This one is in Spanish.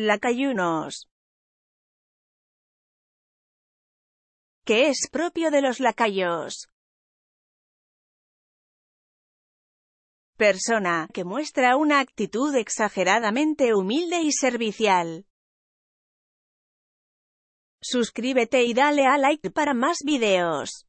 Lacayunos. ¿Qué es propio de los lacayos. Persona que muestra una actitud exageradamente humilde y servicial. Suscríbete y dale a like para más videos.